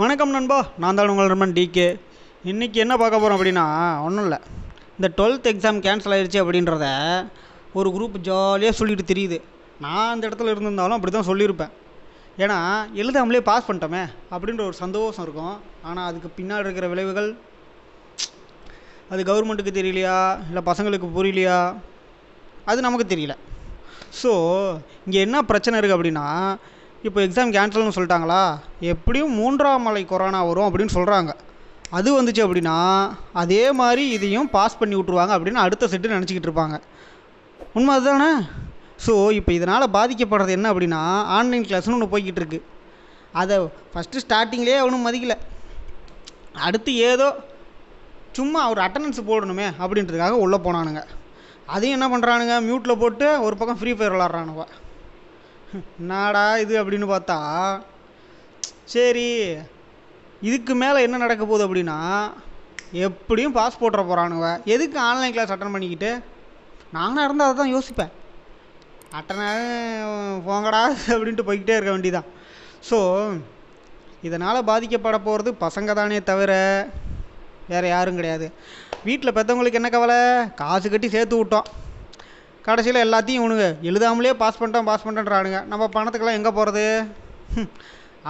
வணக்கம் நண்பா நான் தான் உங்கள் நண்பன் டிகே இன்றைக்கி என்ன பார்க்க போகிறோம் அப்படின்னா ஒன்றும் இல்லை இந்த டுவெல்த் எக்ஸாம் கேன்சல் ஆயிடுச்சு அப்படின்றத ஒரு குரூப் ஜாலியாக சொல்லிட்டு தெரியுது நான் அந்த இடத்துல இருந்திருந்தாலும் அப்படி தான் சொல்லியிருப்பேன் ஏன்னா எழுதாமலே பாஸ் பண்ணிட்டோமே அப்படின்ற ஒரு சந்தோஷம் இருக்கும் ஆனால் அதுக்கு பின்னால் இருக்கிற விளைவுகள் அது கவர்மெண்ட்டுக்கு தெரியலையா இல்லை பசங்களுக்கு புரியலையா அது நமக்கு தெரியல ஸோ இங்கே என்ன பிரச்சனை இருக்குது அப்படின்னா இப்போ எக்ஸாம் கேன்சல்னு சொல்லிட்டாங்களா எப்படியும் மூன்றாம் மலை கொரோனா வரும் அப்படின்னு சொல்கிறாங்க அது வந்துச்சு அப்படின்னா அதே மாதிரி இதையும் பாஸ் பண்ணி விட்ருவாங்க அப்படின்னு அடுத்த செட்டு நினச்சிக்கிட்டு இருப்பாங்க உண்மை அதுதானே ஸோ இப்போ இதனால் பாதிக்கப்படுறது என்ன அப்படின்னா ஆன்லைன் கிளாஸ்னு ஒன்று போய்கிட்டு இருக்குது அதை ஃபஸ்ட்டு ஸ்டார்டிங்லேயே அவனும் மதிக்கலை அடுத்து ஏதோ சும்மா அவர் அட்டண்டன்ஸ் போடணுமே அப்படின்றதுக்காக உள்ளே போனானுங்க அதையும் என்ன பண்ணுறானுங்க மியூட்டில் போட்டு ஒரு பக்கம் ஃப்ரீ ஃபயர் விளாட்றானுங்க என்னடா இது அப்படின்னு பார்த்தா சரி இதுக்கு மேலே என்ன நடக்க போகுது அப்படின்னா எப்படியும் பாஸ் போட்டுற போகிறானுங்க எதுக்கு ஆன்லைன் கிளாஸ் அட்டன் பண்ணிக்கிட்டு நாங்களாக இருந்தால் அதை தான் யோசிப்பேன் அட்டன் போங்கடா அப்படின்ட்டு போய்கிட்டே இருக்க வேண்டிதான் ஸோ இதனால் பாதிக்கப்பட போகிறது பசங்க தானே தவிர வேறு யாரும் கிடையாது வீட்டில் பெற்றவங்களுக்கு என்ன கவலை காசு கட்டி சேர்த்து விட்டோம் கடைசியில் எல்லாத்தையும் இவனுங்க எழுதாமலே பாஸ் பண்ணிட்டான் பாஸ் பண்ணிட்டான்றானுங்க நம்ம பணத்துக்கெல்லாம் எங்கே போகிறது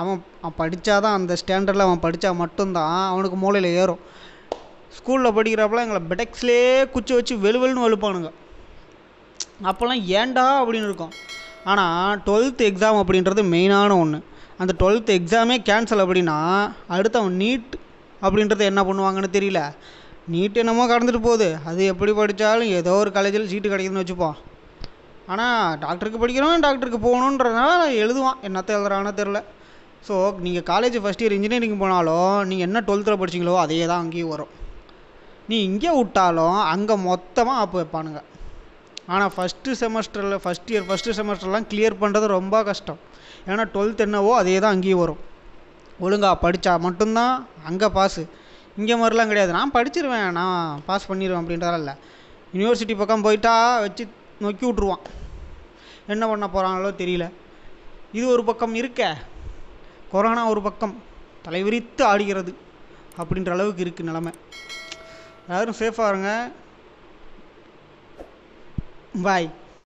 அவன் அவன் படித்தா தான் அந்த ஸ்டாண்டர்டில் அவன் படித்தா மட்டும்தான் அவனுக்கு மூளையில் ஏறும் ஸ்கூலில் படிக்கிறப்பெல்லாம் எங்களை பெடெக்ஸ்லேயே குச்சி வச்சு வெளுவெல்னு வலுப்பானுங்க அப்போல்லாம் ஏண்டா அப்படின்னு இருக்கும் ஆனால் டுவெல்த் எக்ஸாம் அப்படின்றது மெயினான ஒன்று அந்த டுவெல்த் எக்ஸாமே கேன்சல் அப்படின்னா அடுத்து அவன் நீட் அப்படின்றது என்ன பண்ணுவாங்கன்னு தெரியல நீட் என்னமோ கடந்துட்டு போகுது அது எப்படி படித்தாலும் ஏதோ ஒரு காலேஜில் சீட்டு கிடைக்குதுன்னு வச்சுப்போம் ஆனால் டாக்டருக்கு படிக்கிறோம் டாக்டருக்கு போகணுன்றதுனால எழுதுவான் என்னத்தை எழுதுறானோ தெரில ஸோ நீங்கள் காலேஜ் ஃபஸ்ட் இயர் இன்ஜினியரிங் போனாலும் நீங்கள் என்ன டுவெல்த்தில் படிச்சிங்களோ அதே தான் அங்கேயும் வரும் நீ இங்கே விட்டாலும் அங்கே மொத்தமாக ஆப்பு வைப்பானுங்க ஆனால் ஃபஸ்ட்டு செமஸ்டரில் ஃபஸ்ட் இயர் ஃபஸ்ட்டு செமஸ்டர்லாம் கிளியர் பண்ணுறது ரொம்ப கஷ்டம் ஏன்னா டுவெல்த் என்னவோ அதே தான் அங்கேயும் வரும் ஒழுங்காக படித்தா மட்டும்தான் அங்கே பாஸு இங்கே மாதிரிலாம் கிடையாது நான் படிச்சிருவேன் நான் பாஸ் பண்ணிடுவேன் அப்படின்றதெல்லாம் இல்லை யூனிவர்சிட்டி பக்கம் போயிட்டா வச்சு நோக்கி விட்ருவான் என்ன பண்ண போகிறாங்களோ தெரியல இது ஒரு பக்கம் இருக்க கொரோனா ஒரு பக்கம் தலைவிரித்து ஆடுகிறது அப்படின்ற அளவுக்கு இருக்குது நிலமை எல்லோரும் சேஃபாக இருங்க பாய்